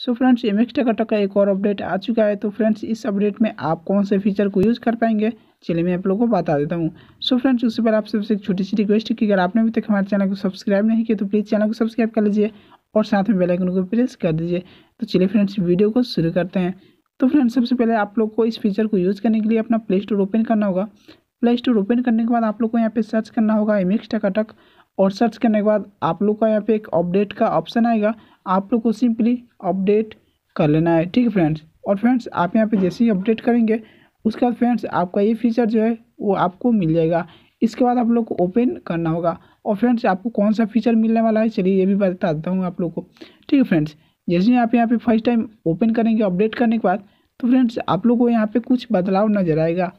so friends M x टका टका एक और अपडेट आ चुका है तो फ्रेंड्स इस अपडेट में आप कौन से फीचर को यूज़ कर पाएंगे चलिए मैं आप लोगों को बता देता हूँ सो फ्रेंड्स उससे पहले आप सबसे एक छोटी सी रिक्वेस्ट है कि अगर आपने अभी तक हमारे चैनल को सब्सक्राइब नहीं किया तो प्लीज़ चैनल को सब्सक्राइब कर लीजिए और साथ में बेलाइकन को प्रेस कर दीजिए तो चलिए फ्रेंड्स वीडियो को शुरू करते हैं तो फ्रेंड्स सबसे पहले आप लोग को इस फीचर को यूज़ करने के लिए अपना प्ले स्टोर ओपन करना होगा प्ले स्टोर ओपन करने के बाद आप लोग को यहाँ पे सर्च करना होगा एम एक्स और सर्च करने के बाद आप लोग का यहाँ पे एक अपडेट का ऑप्शन आएगा आप लोग को सिंपली अपडेट कर लेना है ठीक है फ्रेंड्स और फ्रेंड्स आप यहाँ पे जैसे ही अपडेट करेंगे उसके बाद फ्रेंड्स आपका ये फीचर जो है वो आपको मिल जाएगा इसके बाद आप लोग को ओपन करना होगा और फ्रेंड्स आपको कौन सा फीचर मिलने वाला है चलिए ये भी बता देता हूँ आप लोग को ठीक है फ्रेंड्स जैसे ही आप यहाँ पर फर्स्ट टाइम ओपन करेंगे अपडेट करने के बाद तो फ्रेंड्स आप लोग को यहाँ पर कुछ बदलाव नजर आएगा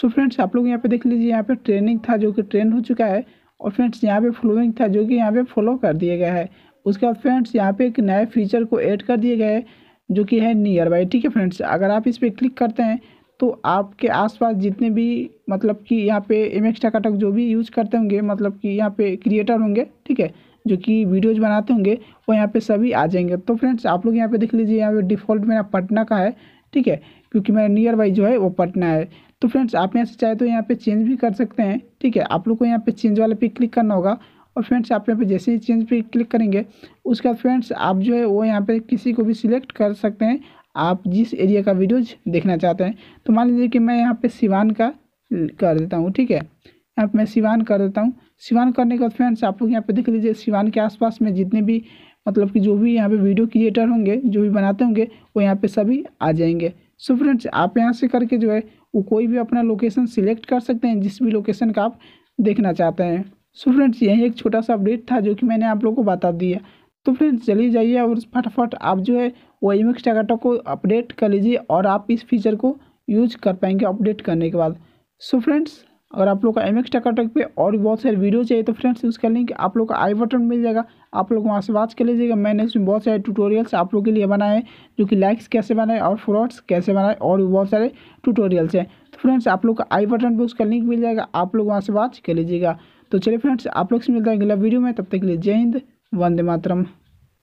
सो फ्रेंड्स आप लोग यहाँ पे देख लीजिए यहाँ पर ट्रेनिंग था जो कि ट्रेंड हो चुका है और फ्रेंड्स यहाँ पे फ्लोइंग था जो कि यहाँ पे फॉलो कर दिया गया है उसके बाद फ्रेंड्स यहाँ पे एक नए फीचर को ऐड कर दिया गया है जो कि है नियर बाई ठीक है फ्रेंड्स अगर आप इस पर क्लिक करते हैं तो आपके आसपास जितने भी मतलब कि यहाँ पे एम एक्स कटक जो भी यूज करते होंगे मतलब कि यहाँ पे क्रिएटर होंगे ठीक है जो कि वीडियोज बनाते होंगे वो यहाँ पे सभी आ जाएंगे तो फ्रेंड्स आप लोग यहाँ पे देख लीजिए यहाँ पे डिफ़ॉल्ट मेरा पटना का है ठीक है क्योंकि मेरा नियर बाई जो है वो पटना है तो फ्रेंड्स आप यहाँ से चाहे तो यहाँ पे चेंज भी कर सकते हैं ठीक है आप लोग को यहाँ पे चेंज वाले पे क्लिक करना होगा और फ्रेंड्स आप यहाँ पे जैसे ही चेंज पे क्लिक करेंगे उसके बाद फ्रेंड्स आप जो है वो यहाँ पे किसी को भी सिलेक्ट कर सकते हैं आप जिस एरिया का वीडियोज देखना चाहते हैं तो मान लीजिए कि मैं यहाँ पर सिवान का कर देता हूँ ठीक है यहाँ मैं सिवान कर देता हूँ सिवान करने के बाद फ्रेंड्स आप लोग यहाँ पर देख लीजिए सिवान के आसपास में जितने भी मतलब कि जो भी यहाँ पे वीडियो क्रिएटर होंगे जो भी बनाते होंगे वो यहाँ पे सभी आ जाएंगे सो फ्रेंड्स आप यहाँ से करके जो है वो कोई भी अपना लोकेशन सिलेक्ट कर सकते हैं जिस भी लोकेशन का आप देखना चाहते हैं सो फ्रेंड्स यही एक छोटा सा अपडेट था जो कि मैंने आप लोगों को बता दिया तो फ्रेंड्स चलिए जाइए और फटाफट आप जो है वो एम एक्स टाटा को अपडेट कर लीजिए और आप इस फीचर को यूज कर पाएंगे अपडेट करने के बाद सो फ्रेंड्स अगर आप लोग का एम एक्स टकाटक पर और भी बहुत सारे वीडियो चाहिए तो फ्रेंड्स उसका लिंक आप लोग का आई बटन मिल जाएगा आप लोग वहाँ से वाच कर लीजिएगा मैंने उसमें बहुत सारे ट्यूटोरियल्स आप लोग के लिए बनाए हैं जो कि लाइक्स कैसे बनाए और फ्रॉड्स कैसे बनाए और भी बहुत सारे ट्यूटोरियल्स हैं तो फ्रेंड्स आप लोग का आई बटन पर उसका लिंक मिल जाएगा आप लोग वहाँ से वाच कर लीजिएगा तो चलिए फ्रेंड्स आप लोग से मिलता है अगला वीडियो में तब तक के लिए जय हिंद वंदे मातरम